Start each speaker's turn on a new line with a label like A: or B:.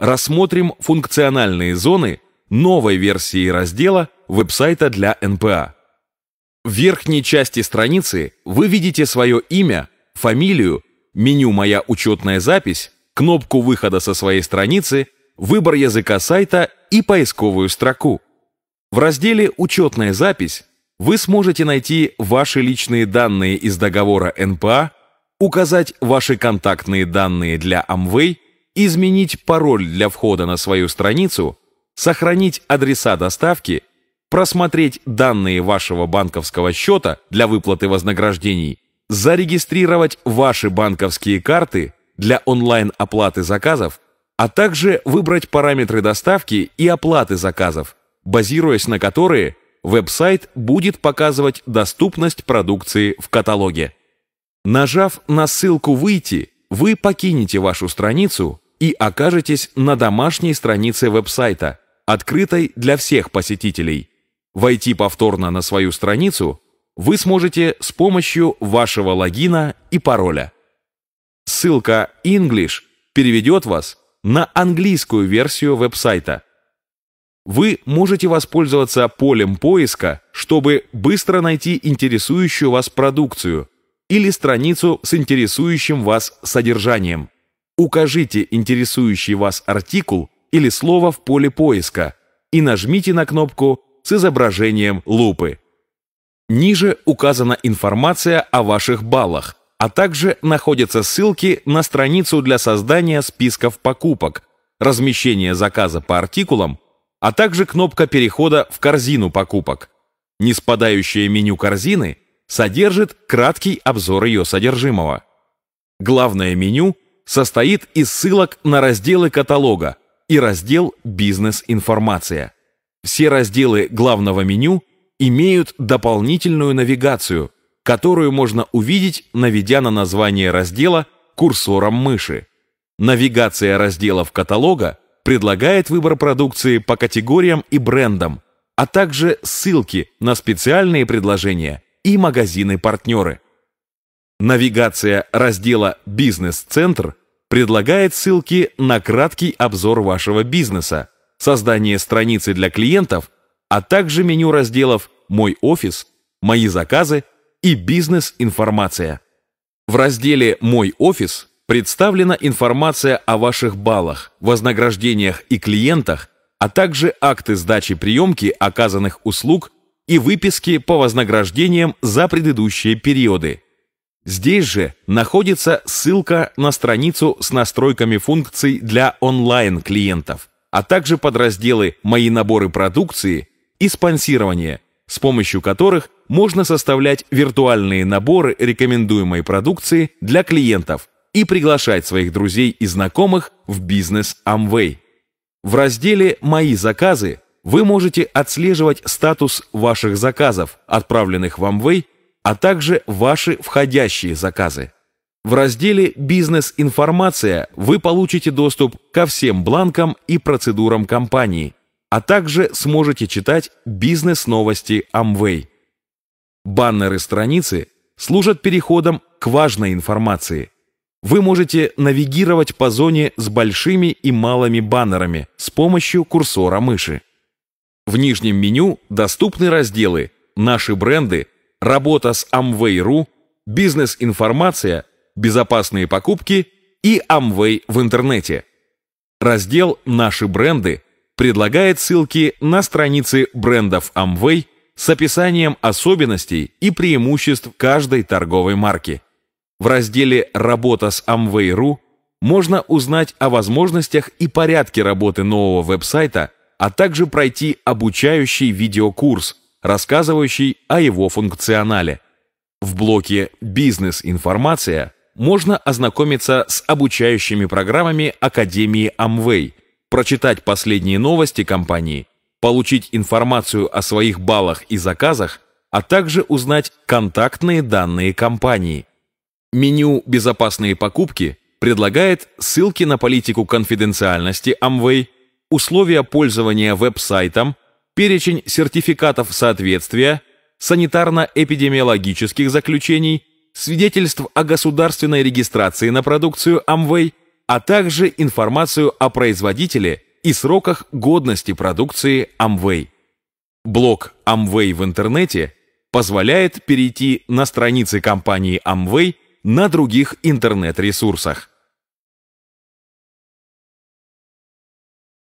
A: Рассмотрим функциональные зоны новой версии раздела веб-сайта для НПА. В верхней части страницы вы видите свое имя, фамилию, меню «Моя учетная запись», кнопку выхода со своей страницы, выбор языка сайта и поисковую строку. В разделе «Учетная запись» вы сможете найти ваши личные данные из договора НПА, указать ваши контактные данные для Amway изменить пароль для входа на свою страницу, сохранить адреса доставки, просмотреть данные вашего банковского счета для выплаты вознаграждений, зарегистрировать ваши банковские карты для онлайн-оплаты заказов, а также выбрать параметры доставки и оплаты заказов, базируясь на которые веб-сайт будет показывать доступность продукции в каталоге. Нажав на ссылку «Выйти», вы покинете вашу страницу и окажетесь на домашней странице веб-сайта, открытой для всех посетителей. Войти повторно на свою страницу вы сможете с помощью вашего логина и пароля. Ссылка English переведет вас на английскую версию веб-сайта. Вы можете воспользоваться полем поиска, чтобы быстро найти интересующую вас продукцию или страницу с интересующим вас содержанием. Укажите интересующий вас артикул или слово в поле поиска и нажмите на кнопку с изображением лупы. Ниже указана информация о ваших баллах, а также находятся ссылки на страницу для создания списков покупок, размещение заказа по артикулам, а также кнопка перехода в корзину покупок. Неспадающее меню корзины содержит краткий обзор ее содержимого. Главное меню состоит из ссылок на разделы каталога и раздел «Бизнес-информация». Все разделы главного меню имеют дополнительную навигацию, которую можно увидеть, наведя на название раздела курсором мыши. Навигация разделов каталога предлагает выбор продукции по категориям и брендам, а также ссылки на специальные предложения и магазины-партнеры. Навигация раздела «Бизнес-центр» предлагает ссылки на краткий обзор вашего бизнеса, создание страницы для клиентов, а также меню разделов «Мой офис», «Мои заказы» и «Бизнес-информация». В разделе «Мой офис» представлена информация о ваших баллах, вознаграждениях и клиентах, а также акты сдачи приемки оказанных услуг и выписки по вознаграждениям за предыдущие периоды – Здесь же находится ссылка на страницу с настройками функций для онлайн-клиентов, а также подразделы «Мои наборы продукции» и «Спонсирование», с помощью которых можно составлять виртуальные наборы рекомендуемой продукции для клиентов и приглашать своих друзей и знакомых в бизнес Amway. В разделе «Мои заказы» вы можете отслеживать статус ваших заказов, отправленных в Amway а также ваши входящие заказы. В разделе «Бизнес-информация» вы получите доступ ко всем бланкам и процедурам компании, а также сможете читать бизнес-новости Amway. Баннеры страницы служат переходом к важной информации. Вы можете навигировать по зоне с большими и малыми баннерами с помощью курсора мыши. В нижнем меню доступны разделы «Наши бренды», работа с Amway.ru, бизнес-информация, безопасные покупки и Amway в интернете. Раздел «Наши бренды» предлагает ссылки на страницы брендов Amway с описанием особенностей и преимуществ каждой торговой марки. В разделе «Работа с Amway.ru» можно узнать о возможностях и порядке работы нового веб-сайта, а также пройти обучающий видеокурс – рассказывающий о его функционале. В блоке «Бизнес-информация» можно ознакомиться с обучающими программами Академии Amway, прочитать последние новости компании, получить информацию о своих баллах и заказах, а также узнать контактные данные компании. Меню «Безопасные покупки» предлагает ссылки на политику конфиденциальности Amway, условия пользования веб-сайтом, перечень сертификатов соответствия, санитарно-эпидемиологических заключений, свидетельств о государственной регистрации на продукцию Amway, а также информацию о производителе и сроках годности продукции Amway. Блок Amway в интернете позволяет перейти на страницы компании Amway на других интернет-ресурсах.